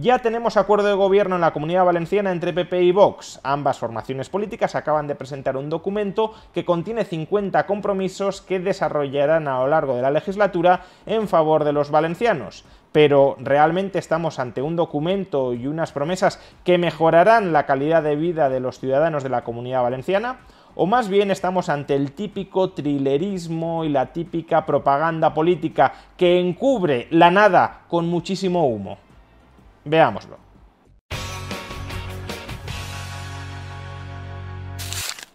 Ya tenemos acuerdo de gobierno en la Comunidad Valenciana entre PP y Vox. Ambas formaciones políticas acaban de presentar un documento que contiene 50 compromisos que desarrollarán a lo largo de la legislatura en favor de los valencianos. Pero realmente estamos ante un documento y unas promesas que mejorarán la calidad de vida de los ciudadanos de la Comunidad Valenciana o más bien estamos ante el típico trilerismo y la típica propaganda política que encubre la nada con muchísimo humo. Veámoslo.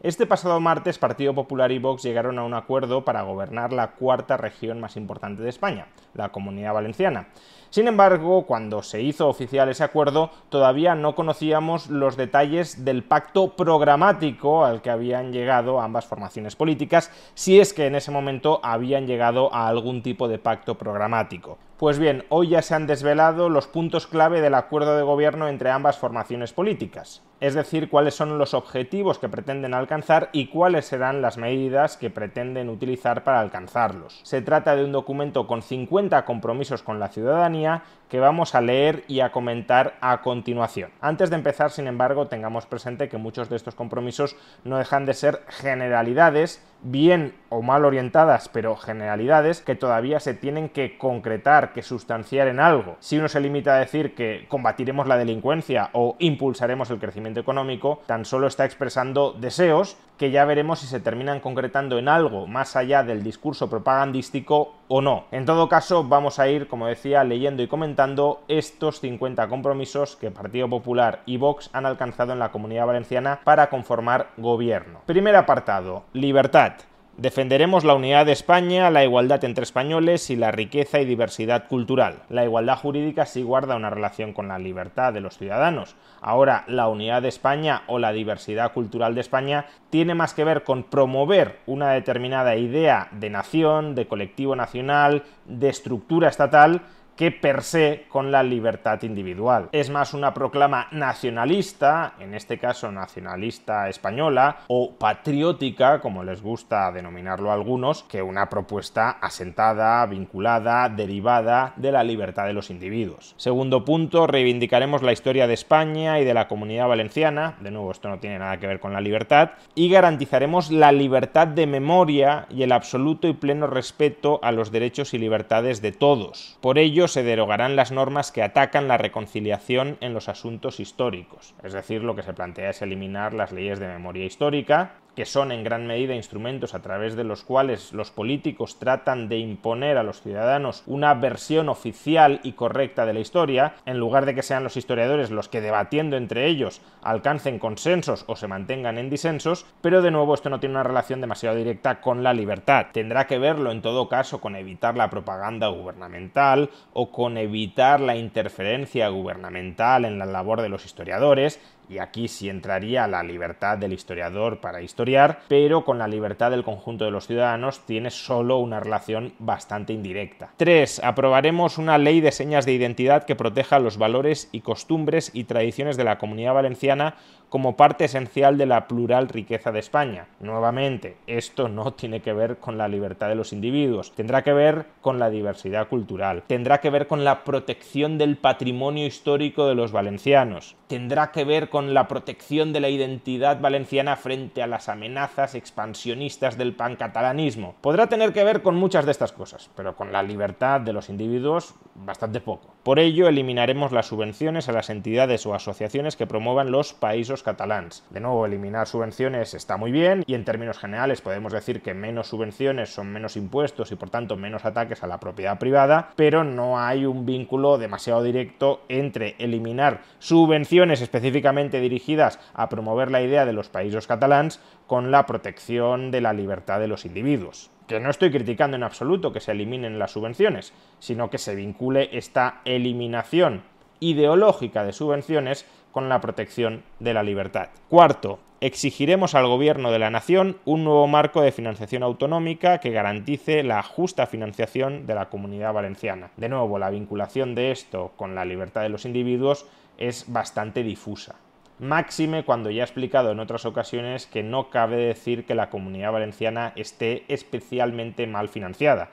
Este pasado martes, Partido Popular y Vox llegaron a un acuerdo para gobernar la cuarta región más importante de España, la Comunidad Valenciana. Sin embargo, cuando se hizo oficial ese acuerdo, todavía no conocíamos los detalles del pacto programático al que habían llegado ambas formaciones políticas, si es que en ese momento habían llegado a algún tipo de pacto programático. Pues bien, hoy ya se han desvelado los puntos clave del acuerdo de gobierno entre ambas formaciones políticas, es decir, cuáles son los objetivos que pretenden alcanzar y cuáles serán las medidas que pretenden utilizar para alcanzarlos. Se trata de un documento con 50 compromisos con la ciudadanía que vamos a leer y a comentar a continuación. Antes de empezar, sin embargo, tengamos presente que muchos de estos compromisos no dejan de ser generalidades bien o mal orientadas, pero generalidades que todavía se tienen que concretar, que sustanciar en algo. Si uno se limita a decir que combatiremos la delincuencia o impulsaremos el crecimiento económico, tan solo está expresando deseos que ya veremos si se terminan concretando en algo más allá del discurso propagandístico o no. En todo caso, vamos a ir, como decía, leyendo y comentando estos 50 compromisos que Partido Popular y Vox han alcanzado en la Comunidad Valenciana para conformar gobierno. Primer apartado, libertad. Defenderemos la unidad de España, la igualdad entre españoles y la riqueza y diversidad cultural. La igualdad jurídica sí guarda una relación con la libertad de los ciudadanos. Ahora, la unidad de España o la diversidad cultural de España tiene más que ver con promover una determinada idea de nación, de colectivo nacional, de estructura estatal, que per se con la libertad individual. Es más una proclama nacionalista, en este caso nacionalista española, o patriótica, como les gusta denominarlo a algunos, que una propuesta asentada, vinculada, derivada de la libertad de los individuos. Segundo punto, reivindicaremos la historia de España y de la comunidad valenciana, de nuevo esto no tiene nada que ver con la libertad, y garantizaremos la libertad de memoria y el absoluto y pleno respeto a los derechos y libertades de todos. Por ello, se derogarán las normas que atacan la reconciliación en los asuntos históricos, es decir, lo que se plantea es eliminar las leyes de memoria histórica que son en gran medida instrumentos a través de los cuales los políticos tratan de imponer a los ciudadanos una versión oficial y correcta de la historia, en lugar de que sean los historiadores los que debatiendo entre ellos alcancen consensos o se mantengan en disensos, pero de nuevo esto no tiene una relación demasiado directa con la libertad. Tendrá que verlo en todo caso con evitar la propaganda gubernamental o con evitar la interferencia gubernamental en la labor de los historiadores, y aquí sí entraría la libertad del historiador para historiar, pero con la libertad del conjunto de los ciudadanos tiene solo una relación bastante indirecta. 3. Aprobaremos una ley de señas de identidad que proteja los valores y costumbres y tradiciones de la comunidad valenciana como parte esencial de la plural riqueza de España. Nuevamente, esto no tiene que ver con la libertad de los individuos, tendrá que ver con la diversidad cultural, tendrá que ver con la protección del patrimonio histórico de los valencianos, tendrá que ver con la protección de la identidad valenciana frente a las amenazas expansionistas del pancatalanismo. Podrá tener que ver con muchas de estas cosas, pero con la libertad de los individuos bastante poco. Por ello, eliminaremos las subvenciones a las entidades o asociaciones que promuevan los países catalans. De nuevo, eliminar subvenciones está muy bien y en términos generales podemos decir que menos subvenciones son menos impuestos y por tanto menos ataques a la propiedad privada, pero no hay un vínculo demasiado directo entre eliminar subvenciones específicamente dirigidas a promover la idea de los países catalans con la protección de la libertad de los individuos. Que no estoy criticando en absoluto que se eliminen las subvenciones, sino que se vincule esta eliminación ideológica de subvenciones con la protección de la libertad. Cuarto, exigiremos al Gobierno de la Nación un nuevo marco de financiación autonómica que garantice la justa financiación de la comunidad valenciana. De nuevo, la vinculación de esto con la libertad de los individuos es bastante difusa. Máxime cuando ya he explicado en otras ocasiones que no cabe decir que la comunidad valenciana esté especialmente mal financiada.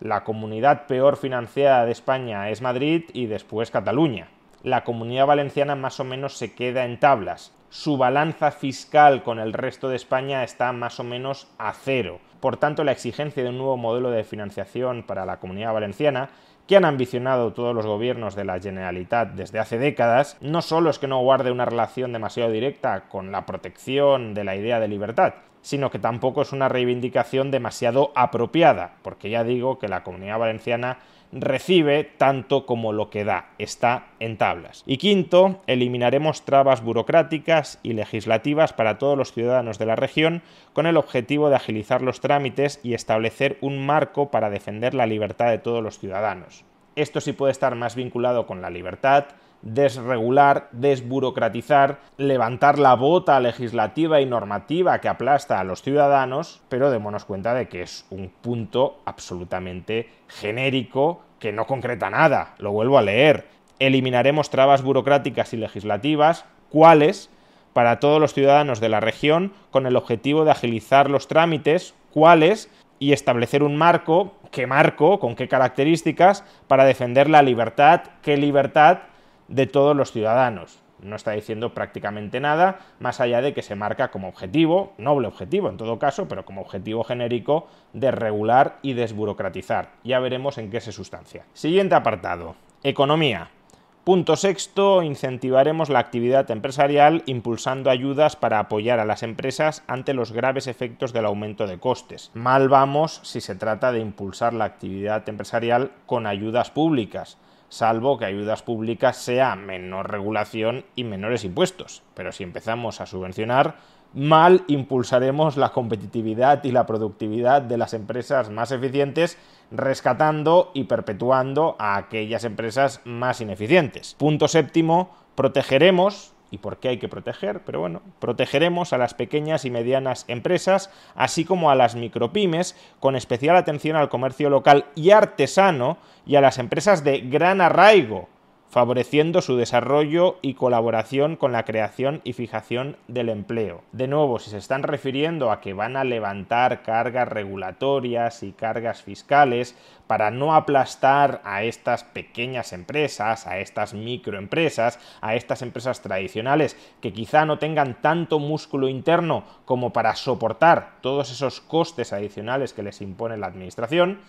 La comunidad peor financiada de España es Madrid y después Cataluña. La comunidad valenciana más o menos se queda en tablas. Su balanza fiscal con el resto de España está más o menos a cero. Por tanto, la exigencia de un nuevo modelo de financiación para la comunidad valenciana que han ambicionado todos los gobiernos de la Generalitat desde hace décadas, no solo es que no guarde una relación demasiado directa con la protección de la idea de libertad, sino que tampoco es una reivindicación demasiado apropiada, porque ya digo que la comunidad valenciana recibe tanto como lo que da, está en tablas. Y quinto, eliminaremos trabas burocráticas y legislativas para todos los ciudadanos de la región con el objetivo de agilizar los trámites y establecer un marco para defender la libertad de todos los ciudadanos. Esto sí puede estar más vinculado con la libertad, desregular, desburocratizar, levantar la bota legislativa y normativa que aplasta a los ciudadanos, pero démonos cuenta de que es un punto absolutamente genérico que no concreta nada. Lo vuelvo a leer. Eliminaremos trabas burocráticas y legislativas, ¿cuáles? Para todos los ciudadanos de la región, con el objetivo de agilizar los trámites, ¿cuáles? y establecer un marco, qué marco, con qué características, para defender la libertad, qué libertad de todos los ciudadanos. No está diciendo prácticamente nada, más allá de que se marca como objetivo, noble objetivo en todo caso, pero como objetivo genérico de regular y desburocratizar. Ya veremos en qué se sustancia. Siguiente apartado, economía. Punto sexto, incentivaremos la actividad empresarial impulsando ayudas para apoyar a las empresas ante los graves efectos del aumento de costes. Mal vamos si se trata de impulsar la actividad empresarial con ayudas públicas salvo que ayudas públicas sea menor regulación y menores impuestos. Pero si empezamos a subvencionar, mal impulsaremos la competitividad y la productividad de las empresas más eficientes, rescatando y perpetuando a aquellas empresas más ineficientes. Punto séptimo, protegeremos y por qué hay que proteger, pero bueno, protegeremos a las pequeñas y medianas empresas, así como a las micropymes, con especial atención al comercio local y artesano y a las empresas de gran arraigo, favoreciendo su desarrollo y colaboración con la creación y fijación del empleo. De nuevo, si se están refiriendo a que van a levantar cargas regulatorias y cargas fiscales para no aplastar a estas pequeñas empresas, a estas microempresas, a estas empresas tradicionales que quizá no tengan tanto músculo interno como para soportar todos esos costes adicionales que les impone la administración,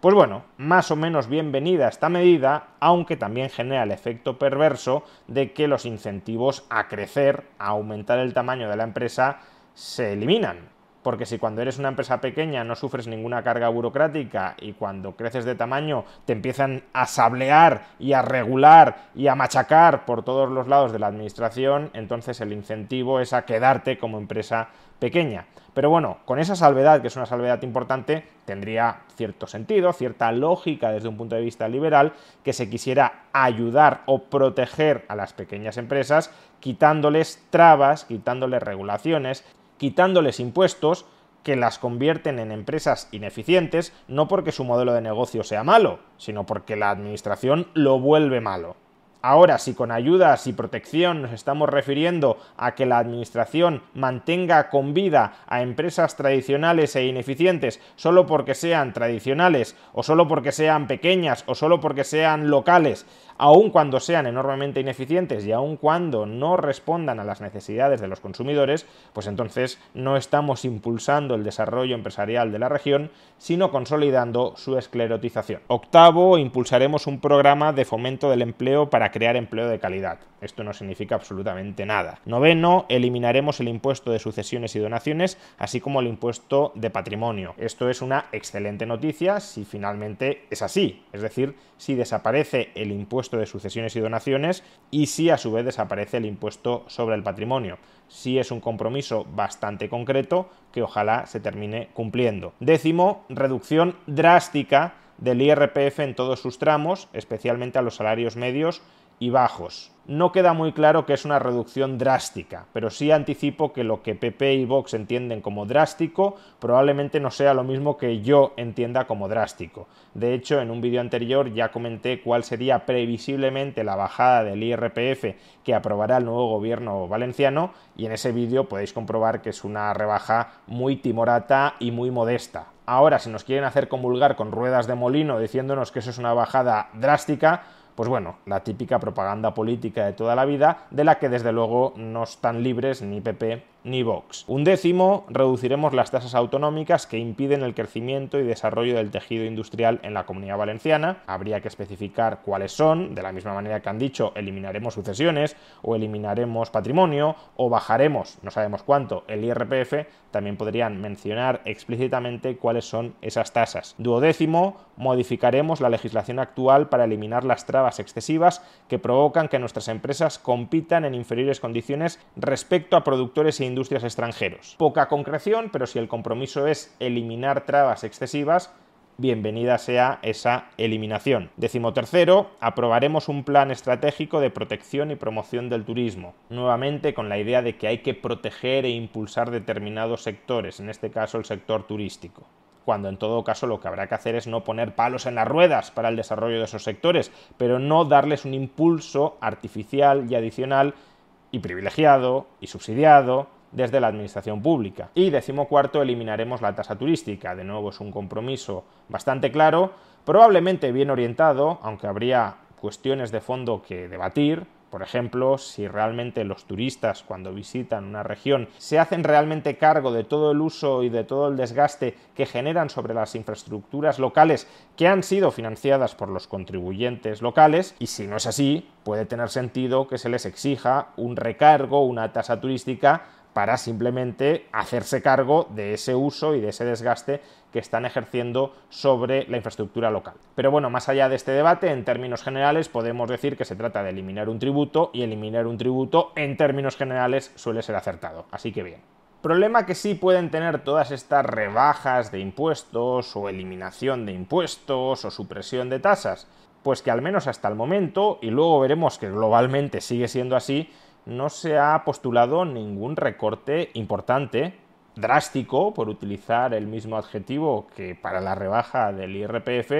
pues bueno, más o menos bienvenida esta medida, aunque también genera el efecto perverso de que los incentivos a crecer, a aumentar el tamaño de la empresa, se eliminan. Porque si cuando eres una empresa pequeña no sufres ninguna carga burocrática y cuando creces de tamaño te empiezan a sablear y a regular y a machacar por todos los lados de la administración, entonces el incentivo es a quedarte como empresa pequeña. Pero bueno, con esa salvedad, que es una salvedad importante, tendría cierto sentido, cierta lógica desde un punto de vista liberal, que se quisiera ayudar o proteger a las pequeñas empresas quitándoles trabas, quitándoles regulaciones, quitándoles impuestos que las convierten en empresas ineficientes, no porque su modelo de negocio sea malo, sino porque la administración lo vuelve malo. Ahora, si con ayudas y protección nos estamos refiriendo a que la Administración mantenga con vida a empresas tradicionales e ineficientes solo porque sean tradicionales o solo porque sean pequeñas o solo porque sean locales, aun cuando sean enormemente ineficientes y aun cuando no respondan a las necesidades de los consumidores, pues entonces no estamos impulsando el desarrollo empresarial de la región, sino consolidando su esclerotización. Octavo, impulsaremos un programa de fomento del empleo para crear empleo de calidad. Esto no significa absolutamente nada. Noveno, eliminaremos el impuesto de sucesiones y donaciones, así como el impuesto de patrimonio. Esto es una excelente noticia si finalmente es así. Es decir, si desaparece el impuesto de sucesiones y donaciones y si a su vez desaparece el impuesto sobre el patrimonio. Si sí es un compromiso bastante concreto que ojalá se termine cumpliendo. Décimo, reducción drástica del IRPF en todos sus tramos, especialmente a los salarios medios y bajos. No queda muy claro que es una reducción drástica, pero sí anticipo que lo que PP y Vox entienden como drástico probablemente no sea lo mismo que yo entienda como drástico. De hecho, en un vídeo anterior ya comenté cuál sería previsiblemente la bajada del IRPF que aprobará el nuevo gobierno valenciano y en ese vídeo podéis comprobar que es una rebaja muy timorata y muy modesta, Ahora, si nos quieren hacer convulgar con ruedas de molino diciéndonos que eso es una bajada drástica, pues bueno, la típica propaganda política de toda la vida, de la que desde luego no están libres ni PP ni Vox. Un décimo, reduciremos las tasas autonómicas que impiden el crecimiento y desarrollo del tejido industrial en la comunidad valenciana. Habría que especificar cuáles son, de la misma manera que han dicho, eliminaremos sucesiones o eliminaremos patrimonio o bajaremos, no sabemos cuánto, el IRPF. También podrían mencionar explícitamente cuáles son esas tasas. Duodécimo, modificaremos la legislación actual para eliminar las trabas excesivas que provocan que nuestras empresas compitan en inferiores condiciones respecto a productores e industrias extranjeros. Poca concreción, pero si el compromiso es eliminar trabas excesivas, bienvenida sea esa eliminación. Décimo tercero, aprobaremos un plan estratégico de protección y promoción del turismo, nuevamente con la idea de que hay que proteger e impulsar determinados sectores, en este caso el sector turístico cuando en todo caso lo que habrá que hacer es no poner palos en las ruedas para el desarrollo de esos sectores, pero no darles un impulso artificial y adicional y privilegiado y subsidiado desde la administración pública. Y decimocuarto, eliminaremos la tasa turística. De nuevo, es un compromiso bastante claro, probablemente bien orientado, aunque habría cuestiones de fondo que debatir, por ejemplo, si realmente los turistas cuando visitan una región se hacen realmente cargo de todo el uso y de todo el desgaste que generan sobre las infraestructuras locales que han sido financiadas por los contribuyentes locales, y si no es así, puede tener sentido que se les exija un recargo, una tasa turística para simplemente hacerse cargo de ese uso y de ese desgaste que están ejerciendo sobre la infraestructura local. Pero bueno, más allá de este debate, en términos generales podemos decir que se trata de eliminar un tributo y eliminar un tributo en términos generales suele ser acertado. Así que bien. Problema que sí pueden tener todas estas rebajas de impuestos o eliminación de impuestos o supresión de tasas, pues que al menos hasta el momento, y luego veremos que globalmente sigue siendo así, no se ha postulado ningún recorte importante, drástico, por utilizar el mismo adjetivo que para la rebaja del IRPF,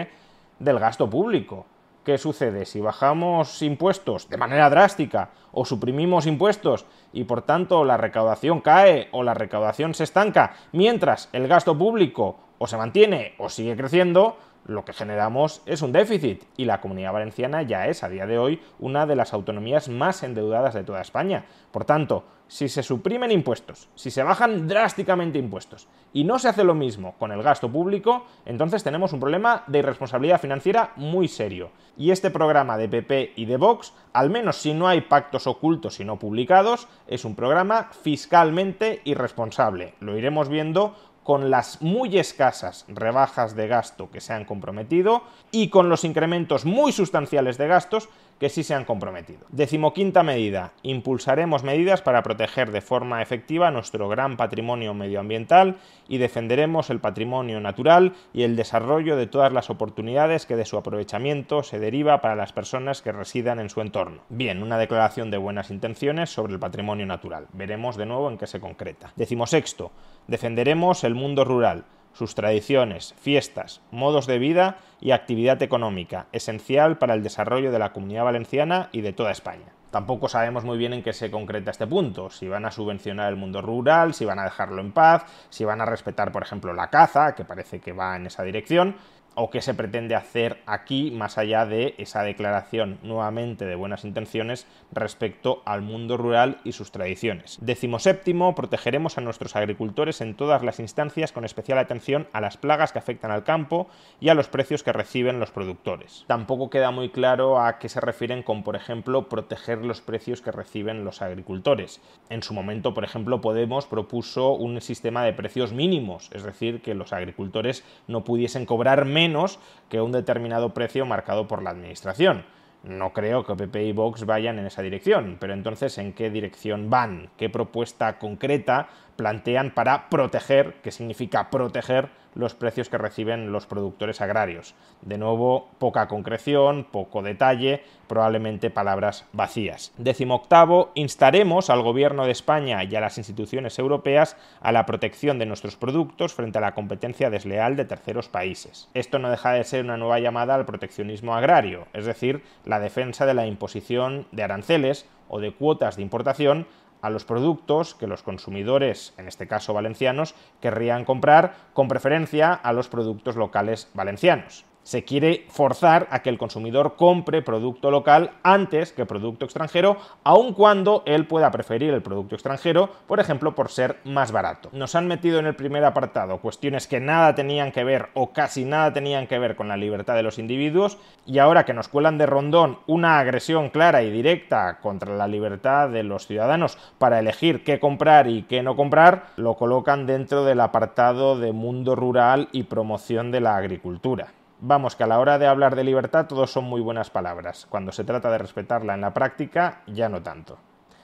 del gasto público. ¿Qué sucede? Si bajamos impuestos de manera drástica o suprimimos impuestos y por tanto la recaudación cae o la recaudación se estanca, mientras el gasto público o se mantiene o sigue creciendo, lo que generamos es un déficit y la comunidad valenciana ya es a día de hoy una de las autonomías más endeudadas de toda España. Por tanto, si se suprimen impuestos, si se bajan drásticamente impuestos y no se hace lo mismo con el gasto público, entonces tenemos un problema de irresponsabilidad financiera muy serio. Y este programa de PP y de Vox, al menos si no hay pactos ocultos y no publicados, es un programa fiscalmente irresponsable. Lo iremos viendo con las muy escasas rebajas de gasto que se han comprometido y con los incrementos muy sustanciales de gastos que sí se han comprometido. Decimoquinta medida. Impulsaremos medidas para proteger de forma efectiva nuestro gran patrimonio medioambiental y defenderemos el patrimonio natural y el desarrollo de todas las oportunidades que de su aprovechamiento se deriva para las personas que residan en su entorno. Bien, una declaración de buenas intenciones sobre el patrimonio natural. Veremos de nuevo en qué se concreta. sexto. Defenderemos el mundo rural sus tradiciones, fiestas, modos de vida y actividad económica, esencial para el desarrollo de la comunidad valenciana y de toda España. Tampoco sabemos muy bien en qué se concreta este punto, si van a subvencionar el mundo rural, si van a dejarlo en paz, si van a respetar, por ejemplo, la caza, que parece que va en esa dirección, o qué se pretende hacer aquí más allá de esa declaración nuevamente de buenas intenciones respecto al mundo rural y sus tradiciones. Décimo séptimo, protegeremos a nuestros agricultores en todas las instancias con especial atención a las plagas que afectan al campo y a los precios que reciben los productores. Tampoco queda muy claro a qué se refieren con, por ejemplo, proteger los precios que reciben los agricultores. En su momento, por ejemplo, Podemos propuso un sistema de precios mínimos, es decir, que los agricultores no pudiesen cobrar menos menos que un determinado precio marcado por la Administración. No creo que PP y Vox vayan en esa dirección, pero entonces ¿en qué dirección van? ¿Qué propuesta concreta plantean para proteger, que significa proteger los precios que reciben los productores agrarios. De nuevo, poca concreción, poco detalle, probablemente palabras vacías. Décimo octavo, instaremos al Gobierno de España y a las instituciones europeas a la protección de nuestros productos frente a la competencia desleal de terceros países. Esto no deja de ser una nueva llamada al proteccionismo agrario, es decir, la defensa de la imposición de aranceles o de cuotas de importación a los productos que los consumidores, en este caso valencianos, querrían comprar, con preferencia a los productos locales valencianos se quiere forzar a que el consumidor compre producto local antes que producto extranjero, aun cuando él pueda preferir el producto extranjero, por ejemplo, por ser más barato. Nos han metido en el primer apartado cuestiones que nada tenían que ver o casi nada tenían que ver con la libertad de los individuos y ahora que nos cuelan de rondón una agresión clara y directa contra la libertad de los ciudadanos para elegir qué comprar y qué no comprar, lo colocan dentro del apartado de mundo rural y promoción de la agricultura. Vamos, que a la hora de hablar de libertad todos son muy buenas palabras. Cuando se trata de respetarla en la práctica, ya no tanto.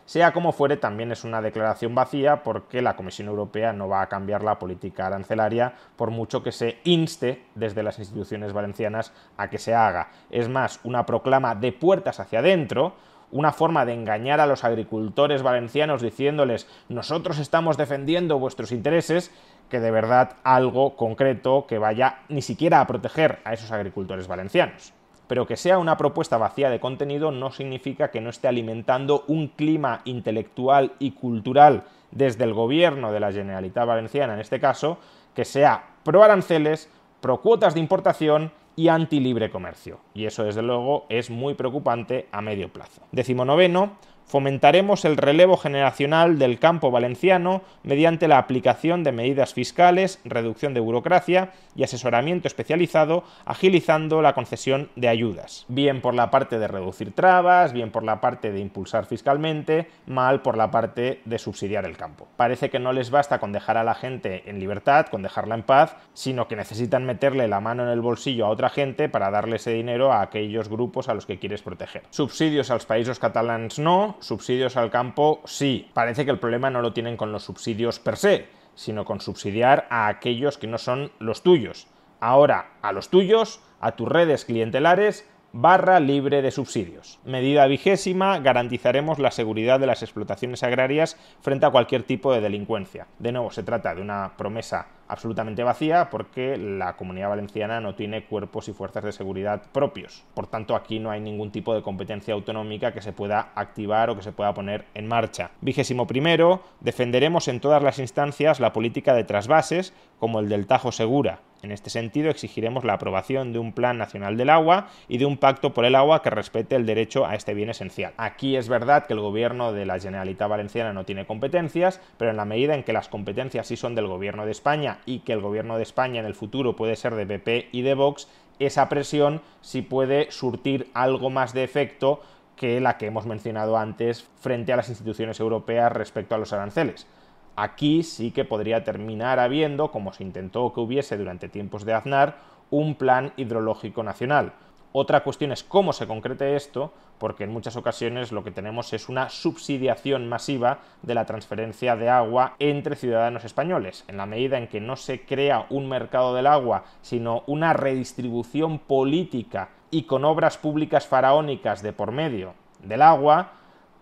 Sea como fuere, también es una declaración vacía porque la Comisión Europea no va a cambiar la política arancelaria por mucho que se inste desde las instituciones valencianas a que se haga. Es más, una proclama de puertas hacia adentro una forma de engañar a los agricultores valencianos diciéndoles nosotros estamos defendiendo vuestros intereses que de verdad algo concreto que vaya ni siquiera a proteger a esos agricultores valencianos. Pero que sea una propuesta vacía de contenido no significa que no esté alimentando un clima intelectual y cultural desde el gobierno de la Generalitat Valenciana, en este caso, que sea pro aranceles, pro cuotas de importación y anti libre comercio. Y eso, desde luego, es muy preocupante a medio plazo. Decimonoveno, Fomentaremos el relevo generacional del campo valenciano mediante la aplicación de medidas fiscales, reducción de burocracia y asesoramiento especializado, agilizando la concesión de ayudas. Bien por la parte de reducir trabas, bien por la parte de impulsar fiscalmente, mal por la parte de subsidiar el campo. Parece que no les basta con dejar a la gente en libertad, con dejarla en paz, sino que necesitan meterle la mano en el bolsillo a otra gente para darle ese dinero a aquellos grupos a los que quieres proteger. Subsidios a los países catalanes no, subsidios al campo sí. Parece que el problema no lo tienen con los subsidios per se, sino con subsidiar a aquellos que no son los tuyos. Ahora, a los tuyos, a tus redes clientelares, barra libre de subsidios. Medida vigésima, garantizaremos la seguridad de las explotaciones agrarias frente a cualquier tipo de delincuencia. De nuevo, se trata de una promesa absolutamente vacía porque la comunidad valenciana no tiene cuerpos y fuerzas de seguridad propios. Por tanto, aquí no hay ningún tipo de competencia autonómica que se pueda activar o que se pueda poner en marcha. Vigésimo primero, defenderemos en todas las instancias la política de trasvases como el del Tajo Segura en este sentido, exigiremos la aprobación de un Plan Nacional del Agua y de un Pacto por el Agua que respete el derecho a este bien esencial. Aquí es verdad que el gobierno de la Generalitat Valenciana no tiene competencias, pero en la medida en que las competencias sí son del gobierno de España y que el gobierno de España en el futuro puede ser de PP y de Vox, esa presión sí puede surtir algo más de efecto que la que hemos mencionado antes frente a las instituciones europeas respecto a los aranceles. Aquí sí que podría terminar habiendo, como se intentó que hubiese durante tiempos de Aznar, un plan hidrológico nacional. Otra cuestión es cómo se concrete esto, porque en muchas ocasiones lo que tenemos es una subsidiación masiva de la transferencia de agua entre ciudadanos españoles. En la medida en que no se crea un mercado del agua, sino una redistribución política y con obras públicas faraónicas de por medio del agua,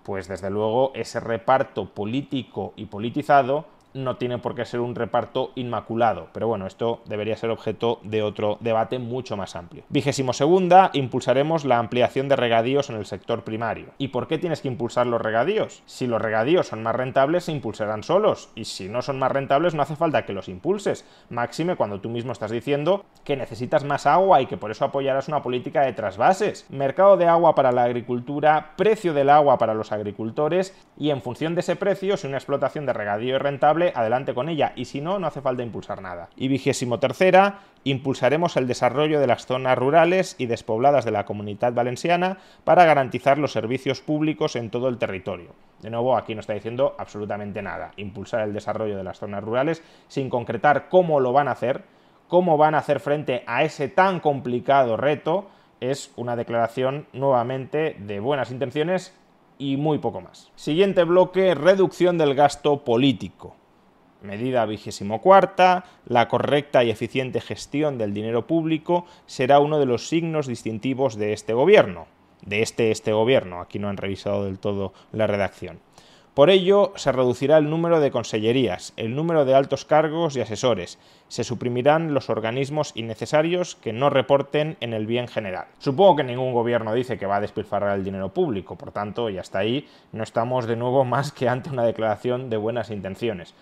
pues desde luego ese reparto político y politizado no tiene por qué ser un reparto inmaculado, pero bueno, esto debería ser objeto de otro debate mucho más amplio. Vigésimo segunda, impulsaremos la ampliación de regadíos en el sector primario. ¿Y por qué tienes que impulsar los regadíos? Si los regadíos son más rentables, se impulsarán solos, y si no son más rentables, no hace falta que los impulses. Máxime cuando tú mismo estás diciendo que necesitas más agua y que por eso apoyarás una política de trasvases. Mercado de agua para la agricultura, precio del agua para los agricultores, y en función de ese precio, si una explotación de regadío es rentable, adelante con ella, y si no, no hace falta impulsar nada. Y vigésimo tercera, impulsaremos el desarrollo de las zonas rurales y despobladas de la comunidad valenciana para garantizar los servicios públicos en todo el territorio. De nuevo, aquí no está diciendo absolutamente nada. Impulsar el desarrollo de las zonas rurales sin concretar cómo lo van a hacer, cómo van a hacer frente a ese tan complicado reto, es una declaración nuevamente de buenas intenciones y muy poco más. Siguiente bloque, reducción del gasto político. Medida vigésimo cuarta, la correcta y eficiente gestión del dinero público será uno de los signos distintivos de este gobierno. De este este gobierno, aquí no han revisado del todo la redacción. Por ello, se reducirá el número de consellerías, el número de altos cargos y asesores. Se suprimirán los organismos innecesarios que no reporten en el bien general. Supongo que ningún gobierno dice que va a despilfarrar el dinero público, por tanto, y hasta ahí no estamos de nuevo más que ante una declaración de buenas intenciones.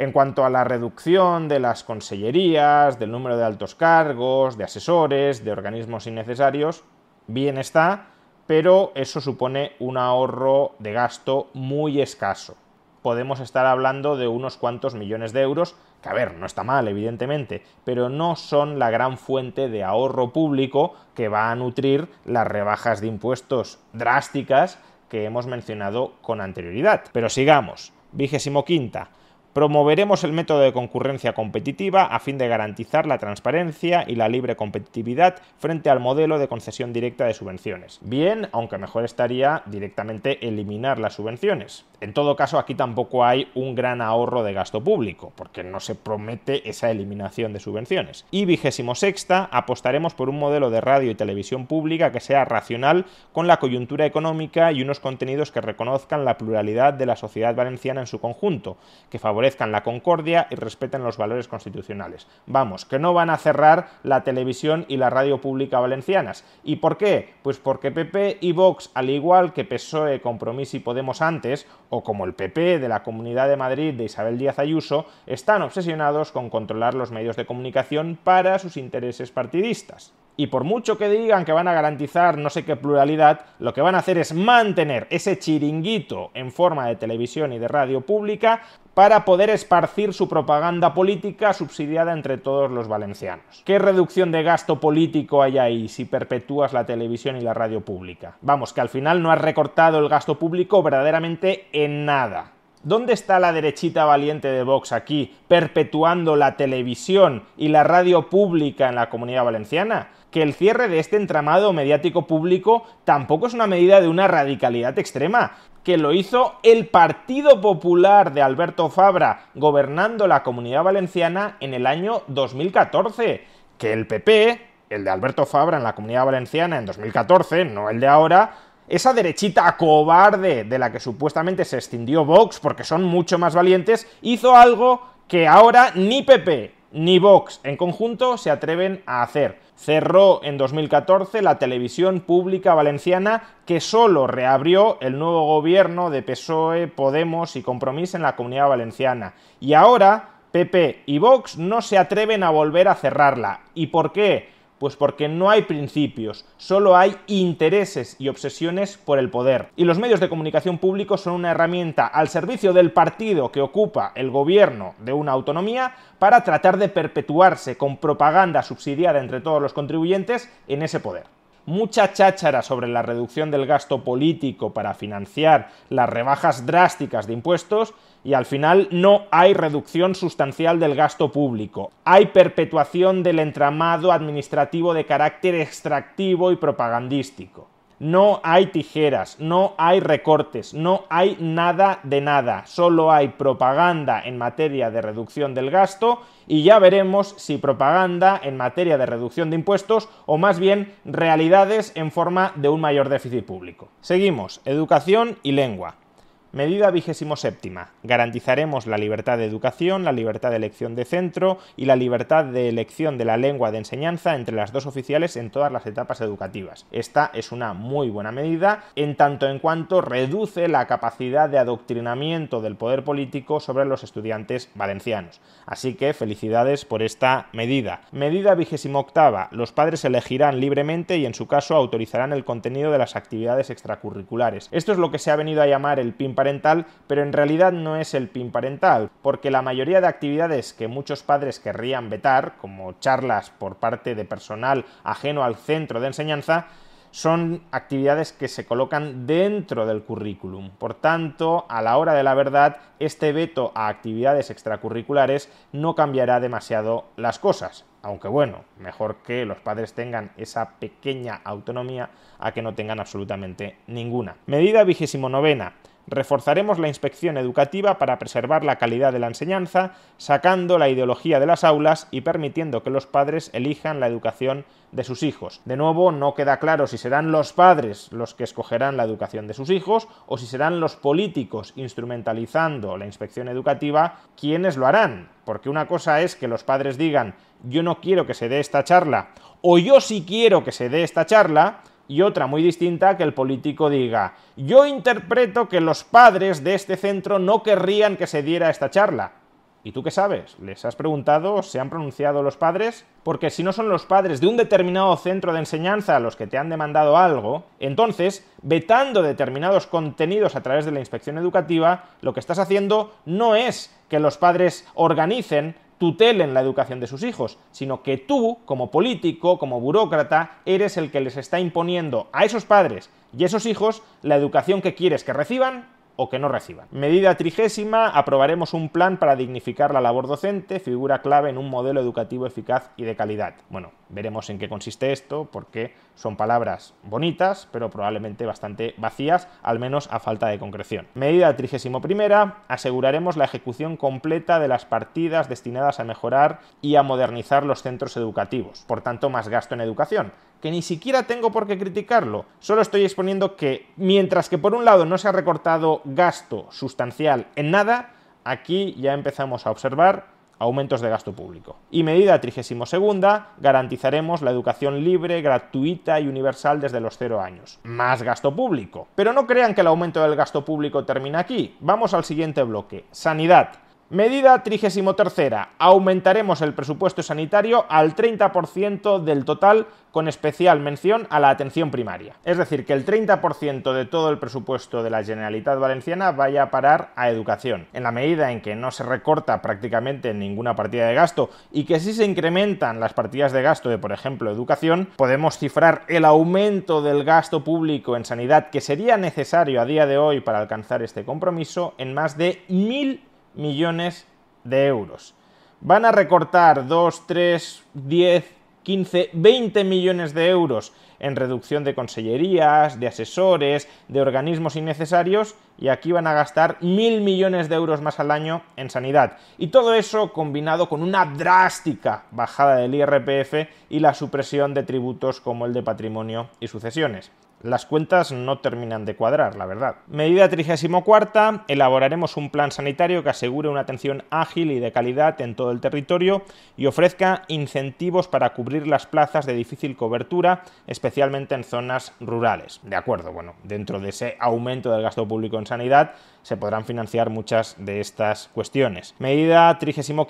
En cuanto a la reducción de las consellerías, del número de altos cargos, de asesores, de organismos innecesarios, bien está, pero eso supone un ahorro de gasto muy escaso. Podemos estar hablando de unos cuantos millones de euros, que a ver, no está mal, evidentemente, pero no son la gran fuente de ahorro público que va a nutrir las rebajas de impuestos drásticas que hemos mencionado con anterioridad. Pero sigamos. Vigésimo quinta, Promoveremos el método de concurrencia competitiva a fin de garantizar la transparencia y la libre competitividad frente al modelo de concesión directa de subvenciones. Bien, aunque mejor estaría directamente eliminar las subvenciones. En todo caso, aquí tampoco hay un gran ahorro de gasto público, porque no se promete esa eliminación de subvenciones. Y vigésimo sexta, apostaremos por un modelo de radio y televisión pública que sea racional con la coyuntura económica y unos contenidos que reconozcan la pluralidad de la sociedad valenciana en su conjunto, que favorezcan la concordia y respeten los valores constitucionales. Vamos, que no van a cerrar la televisión y la radio pública valencianas. ¿Y por qué? Pues porque PP y Vox, al igual que PSOE, Compromís y Podemos antes, o como el PP de la Comunidad de Madrid de Isabel Díaz Ayuso, están obsesionados con controlar los medios de comunicación para sus intereses partidistas. Y por mucho que digan que van a garantizar no sé qué pluralidad, lo que van a hacer es mantener ese chiringuito en forma de televisión y de radio pública para poder esparcir su propaganda política subsidiada entre todos los valencianos. ¿Qué reducción de gasto político hay ahí si perpetúas la televisión y la radio pública? Vamos, que al final no has recortado el gasto público verdaderamente en nada. ¿Dónde está la derechita valiente de Vox aquí, perpetuando la televisión y la radio pública en la comunidad valenciana? Que el cierre de este entramado mediático público tampoco es una medida de una radicalidad extrema que lo hizo el Partido Popular de Alberto Fabra, gobernando la comunidad valenciana en el año 2014, que el PP, el de Alberto Fabra en la comunidad valenciana en 2014, no el de ahora, esa derechita cobarde de la que supuestamente se extindió Vox porque son mucho más valientes, hizo algo que ahora ni PP ni Vox en conjunto se atreven a hacer. Cerró en 2014 la televisión pública valenciana que solo reabrió el nuevo gobierno de PSOE, Podemos y Compromís en la comunidad valenciana. Y ahora PP y Vox no se atreven a volver a cerrarla. ¿Y por qué? Pues porque no hay principios, solo hay intereses y obsesiones por el poder. Y los medios de comunicación públicos son una herramienta al servicio del partido que ocupa el gobierno de una autonomía para tratar de perpetuarse con propaganda subsidiada entre todos los contribuyentes en ese poder mucha cháchara sobre la reducción del gasto político para financiar las rebajas drásticas de impuestos y al final no hay reducción sustancial del gasto público. Hay perpetuación del entramado administrativo de carácter extractivo y propagandístico. No hay tijeras, no hay recortes, no hay nada de nada, solo hay propaganda en materia de reducción del gasto y ya veremos si propaganda en materia de reducción de impuestos o más bien realidades en forma de un mayor déficit público. Seguimos, educación y lengua. Medida vigésimo séptima. Garantizaremos la libertad de educación, la libertad de elección de centro y la libertad de elección de la lengua de enseñanza entre las dos oficiales en todas las etapas educativas. Esta es una muy buena medida en tanto en cuanto reduce la capacidad de adoctrinamiento del poder político sobre los estudiantes valencianos. Así que felicidades por esta medida. Medida vigésimo octava. Los padres elegirán libremente y en su caso autorizarán el contenido de las actividades extracurriculares. Esto es lo que se ha venido a llamar el pimp parental, pero en realidad no es el PIN parental, porque la mayoría de actividades que muchos padres querrían vetar, como charlas por parte de personal ajeno al centro de enseñanza, son actividades que se colocan dentro del currículum. Por tanto, a la hora de la verdad, este veto a actividades extracurriculares no cambiará demasiado las cosas. Aunque bueno, mejor que los padres tengan esa pequeña autonomía a que no tengan absolutamente ninguna. Medida vigésimo novena reforzaremos la inspección educativa para preservar la calidad de la enseñanza, sacando la ideología de las aulas y permitiendo que los padres elijan la educación de sus hijos. De nuevo, no queda claro si serán los padres los que escogerán la educación de sus hijos o si serán los políticos instrumentalizando la inspección educativa quienes lo harán. Porque una cosa es que los padres digan yo no quiero que se dé esta charla o yo sí quiero que se dé esta charla, y otra muy distinta que el político diga, yo interpreto que los padres de este centro no querrían que se diera esta charla. ¿Y tú qué sabes? ¿Les has preguntado? ¿Se han pronunciado los padres? Porque si no son los padres de un determinado centro de enseñanza los que te han demandado algo, entonces, vetando determinados contenidos a través de la inspección educativa, lo que estás haciendo no es que los padres organicen tutelen la educación de sus hijos, sino que tú, como político, como burócrata, eres el que les está imponiendo a esos padres y esos hijos la educación que quieres que reciban o que no reciban. Medida trigésima, aprobaremos un plan para dignificar la labor docente, figura clave en un modelo educativo eficaz y de calidad. Bueno, veremos en qué consiste esto, porque son palabras bonitas, pero probablemente bastante vacías, al menos a falta de concreción. Medida trigésimo primera, aseguraremos la ejecución completa de las partidas destinadas a mejorar y a modernizar los centros educativos, por tanto más gasto en educación que ni siquiera tengo por qué criticarlo. Solo estoy exponiendo que mientras que por un lado no se ha recortado gasto sustancial en nada, aquí ya empezamos a observar aumentos de gasto público. Y medida 32, garantizaremos la educación libre, gratuita y universal desde los cero años. Más gasto público. Pero no crean que el aumento del gasto público termina aquí. Vamos al siguiente bloque. Sanidad. Medida 33. Aumentaremos el presupuesto sanitario al 30% del total con especial mención a la atención primaria. Es decir, que el 30% de todo el presupuesto de la Generalitat Valenciana vaya a parar a educación. En la medida en que no se recorta prácticamente ninguna partida de gasto y que sí se incrementan las partidas de gasto de, por ejemplo, educación, podemos cifrar el aumento del gasto público en sanidad que sería necesario a día de hoy para alcanzar este compromiso en más de mil millones de euros. Van a recortar 2, 3, 10, 15, 20 millones de euros en reducción de consellerías, de asesores, de organismos innecesarios y aquí van a gastar mil millones de euros más al año en sanidad. Y todo eso combinado con una drástica bajada del IRPF y la supresión de tributos como el de patrimonio y sucesiones. Las cuentas no terminan de cuadrar, la verdad. Medida 34. Elaboraremos un plan sanitario que asegure una atención ágil y de calidad en todo el territorio y ofrezca incentivos para cubrir las plazas de difícil cobertura, especialmente en zonas rurales. De acuerdo, bueno, dentro de ese aumento del gasto público en sanidad, se podrán financiar muchas de estas cuestiones. Medida 35.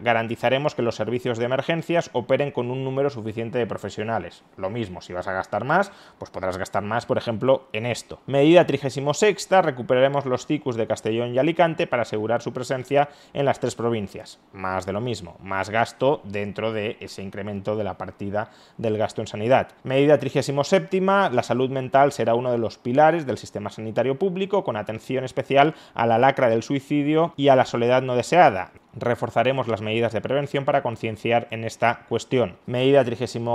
Garantizaremos que los servicios de emergencias operen con un número suficiente de profesionales. Lo mismo, si vas a gastar más, pues podrás gastar más, por ejemplo, en esto. Medida 36. Recuperaremos los CICUS de Castellón y Alicante para asegurar su presencia en las tres provincias. Más de lo mismo, más gasto dentro de ese incremento de la partida del gasto en sanidad. Medida 37. La salud mental será uno de los pilares del sistema sanitario público con atención especial a la lacra del suicidio y a la soledad no deseada reforzaremos las medidas de prevención para concienciar en esta cuestión. Medida 38.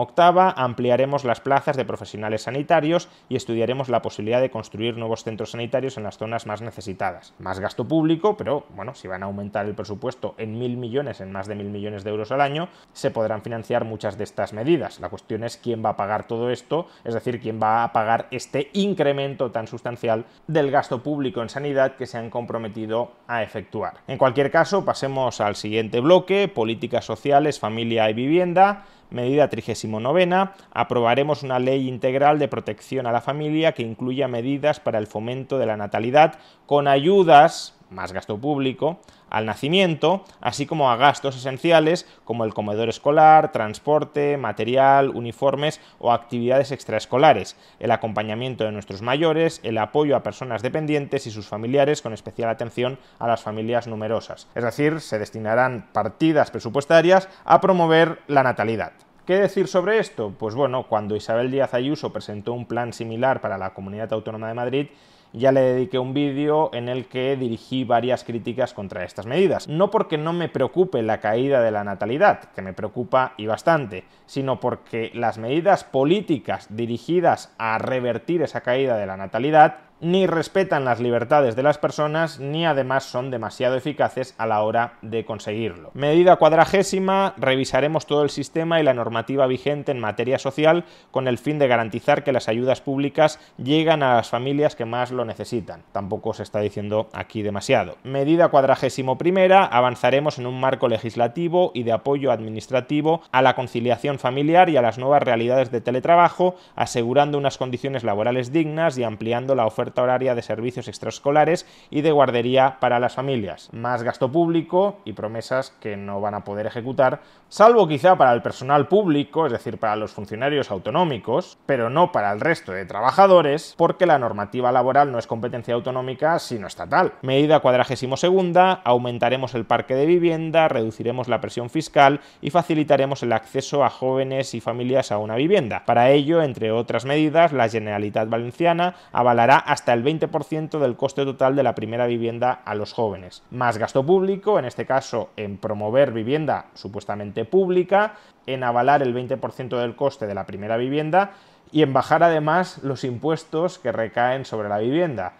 Ampliaremos las plazas de profesionales sanitarios y estudiaremos la posibilidad de construir nuevos centros sanitarios en las zonas más necesitadas. Más gasto público, pero bueno, si van a aumentar el presupuesto en mil millones, en más de mil millones de euros al año, se podrán financiar muchas de estas medidas. La cuestión es quién va a pagar todo esto, es decir, quién va a pagar este incremento tan sustancial del gasto público en sanidad que se han comprometido a efectuar. En cualquier caso, pasemos al siguiente bloque, políticas sociales, familia y vivienda. Medida 39. Aprobaremos una ley integral de protección a la familia que incluya medidas para el fomento de la natalidad con ayudas, más gasto público, al nacimiento, así como a gastos esenciales como el comedor escolar, transporte, material, uniformes o actividades extraescolares, el acompañamiento de nuestros mayores, el apoyo a personas dependientes y sus familiares con especial atención a las familias numerosas. Es decir, se destinarán partidas presupuestarias a promover la natalidad. ¿Qué decir sobre esto? Pues bueno, cuando Isabel Díaz Ayuso presentó un plan similar para la Comunidad Autónoma de Madrid, ya le dediqué un vídeo en el que dirigí varias críticas contra estas medidas. No porque no me preocupe la caída de la natalidad, que me preocupa y bastante, sino porque las medidas políticas dirigidas a revertir esa caída de la natalidad ni respetan las libertades de las personas, ni además son demasiado eficaces a la hora de conseguirlo. Medida cuadragésima, revisaremos todo el sistema y la normativa vigente en materia social con el fin de garantizar que las ayudas públicas llegan a las familias que más lo necesitan. Tampoco se está diciendo aquí demasiado. Medida cuadragésimo primera, avanzaremos en un marco legislativo y de apoyo administrativo a la conciliación familiar y a las nuevas realidades de teletrabajo, asegurando unas condiciones laborales dignas y ampliando la oferta horaria de servicios extraescolares y de guardería para las familias. Más gasto público y promesas que no van a poder ejecutar, salvo quizá para el personal público, es decir, para los funcionarios autonómicos, pero no para el resto de trabajadores, porque la normativa laboral no es competencia autonómica sino estatal. Medida cuadragésimo segunda, aumentaremos el parque de vivienda, reduciremos la presión fiscal y facilitaremos el acceso a jóvenes y familias a una vivienda. Para ello, entre otras medidas, la Generalitat Valenciana avalará a hasta el 20% del coste total de la primera vivienda a los jóvenes. Más gasto público, en este caso en promover vivienda supuestamente pública, en avalar el 20% del coste de la primera vivienda y en bajar además los impuestos que recaen sobre la vivienda.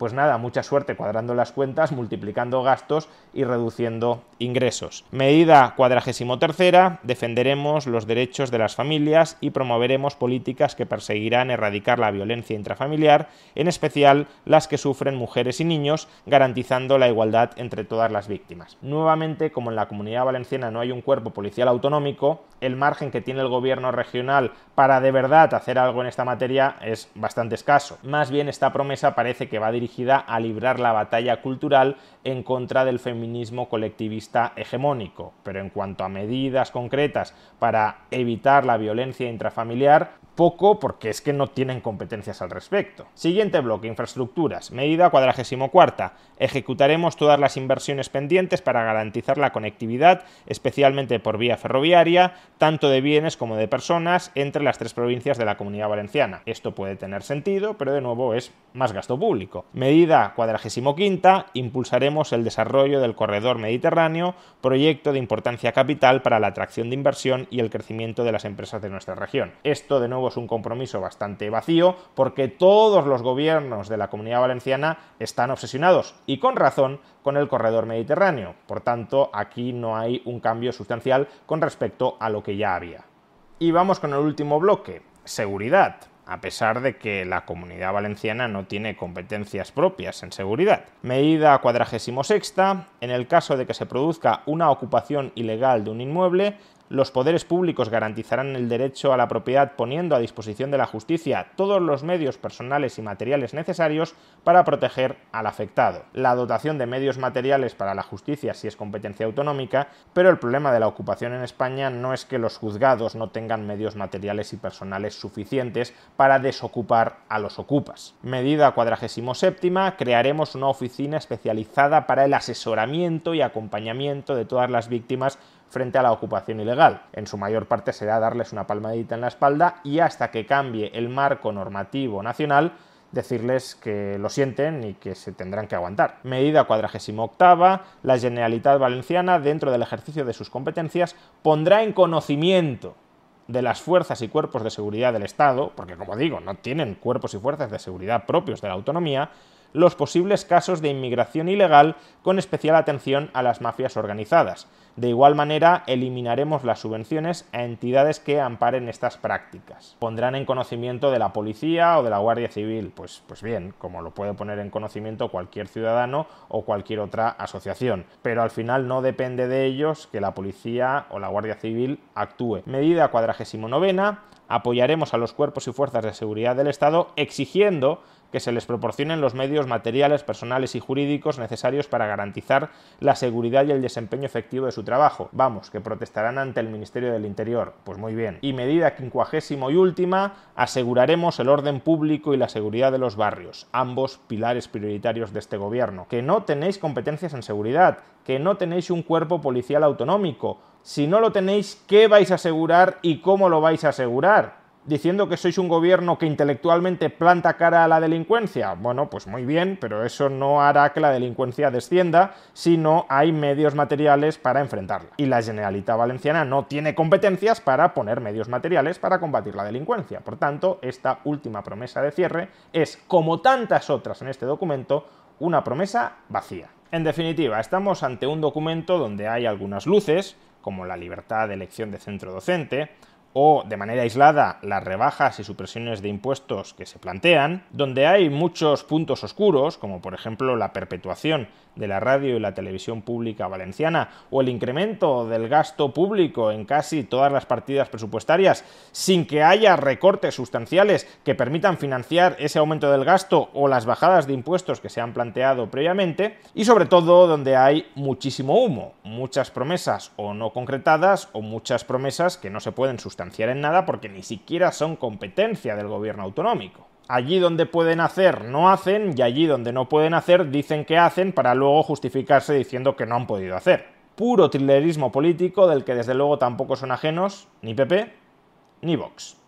Pues nada, mucha suerte cuadrando las cuentas, multiplicando gastos y reduciendo ingresos. Medida cuadragésimo tercera, defenderemos los derechos de las familias y promoveremos políticas que perseguirán erradicar la violencia intrafamiliar, en especial las que sufren mujeres y niños, garantizando la igualdad entre todas las víctimas. Nuevamente, como en la comunidad valenciana no hay un cuerpo policial autonómico, el margen que tiene el gobierno regional para de verdad hacer algo en esta materia es bastante escaso. Más bien esta promesa parece que va dirigida a librar la batalla cultural en contra del feminismo colectivista hegemónico. Pero en cuanto a medidas concretas para evitar la violencia intrafamiliar, poco porque es que no tienen competencias al respecto. Siguiente bloque, infraestructuras. Medida cuadragésimo cuarta, Ejecutaremos todas las inversiones pendientes para garantizar la conectividad, especialmente por vía ferroviaria, tanto de bienes como de personas, entre las tres provincias de la Comunidad Valenciana. Esto puede tener sentido, pero de nuevo es más gasto público. Medida cuadragésimo quinta, Impulsaremos el desarrollo del corredor mediterráneo, proyecto de importancia capital para la atracción de inversión y el crecimiento de las empresas de nuestra región. Esto de nuevo un compromiso bastante vacío porque todos los gobiernos de la comunidad valenciana están obsesionados y con razón con el corredor mediterráneo. Por tanto, aquí no hay un cambio sustancial con respecto a lo que ya había. Y vamos con el último bloque, seguridad, a pesar de que la comunidad valenciana no tiene competencias propias en seguridad. Medida 46, en el caso de que se produzca una ocupación ilegal de un inmueble, los poderes públicos garantizarán el derecho a la propiedad poniendo a disposición de la justicia todos los medios personales y materiales necesarios para proteger al afectado. La dotación de medios materiales para la justicia sí es competencia autonómica, pero el problema de la ocupación en España no es que los juzgados no tengan medios materiales y personales suficientes para desocupar a los ocupas. Medida 47. Crearemos una oficina especializada para el asesoramiento y acompañamiento de todas las víctimas frente a la ocupación ilegal. En su mayor parte será darles una palmadita en la espalda y hasta que cambie el marco normativo nacional decirles que lo sienten y que se tendrán que aguantar. Medida 48. La Generalitat Valenciana, dentro del ejercicio de sus competencias, pondrá en conocimiento de las fuerzas y cuerpos de seguridad del Estado, porque como digo, no tienen cuerpos y fuerzas de seguridad propios de la autonomía, los posibles casos de inmigración ilegal con especial atención a las mafias organizadas, de igual manera, eliminaremos las subvenciones a entidades que amparen estas prácticas. Pondrán en conocimiento de la policía o de la Guardia Civil. Pues, pues bien, como lo puede poner en conocimiento cualquier ciudadano o cualquier otra asociación. Pero al final no depende de ellos que la policía o la Guardia Civil actúe. Medida novena, apoyaremos a los cuerpos y fuerzas de seguridad del Estado exigiendo que se les proporcionen los medios materiales, personales y jurídicos necesarios para garantizar la seguridad y el desempeño efectivo de su trabajo. Vamos, que protestarán ante el Ministerio del Interior. Pues muy bien. Y medida quincuagésimo y última, aseguraremos el orden público y la seguridad de los barrios, ambos pilares prioritarios de este gobierno. Que no tenéis competencias en seguridad, que no tenéis un cuerpo policial autonómico. Si no lo tenéis, ¿qué vais a asegurar y cómo lo vais a asegurar? diciendo que sois un gobierno que intelectualmente planta cara a la delincuencia. Bueno, pues muy bien, pero eso no hará que la delincuencia descienda si no hay medios materiales para enfrentarla. Y la Generalitat Valenciana no tiene competencias para poner medios materiales para combatir la delincuencia. Por tanto, esta última promesa de cierre es, como tantas otras en este documento, una promesa vacía. En definitiva, estamos ante un documento donde hay algunas luces, como la libertad de elección de centro docente, o de manera aislada las rebajas y supresiones de impuestos que se plantean, donde hay muchos puntos oscuros, como por ejemplo la perpetuación de la radio y la televisión pública valenciana o el incremento del gasto público en casi todas las partidas presupuestarias sin que haya recortes sustanciales que permitan financiar ese aumento del gasto o las bajadas de impuestos que se han planteado previamente y sobre todo donde hay muchísimo humo, muchas promesas o no concretadas o muchas promesas que no se pueden sustentar en nada porque ni siquiera son competencia del gobierno autonómico. Allí donde pueden hacer, no hacen, y allí donde no pueden hacer, dicen que hacen para luego justificarse diciendo que no han podido hacer. Puro trillerismo político del que desde luego tampoco son ajenos ni PP ni Vox.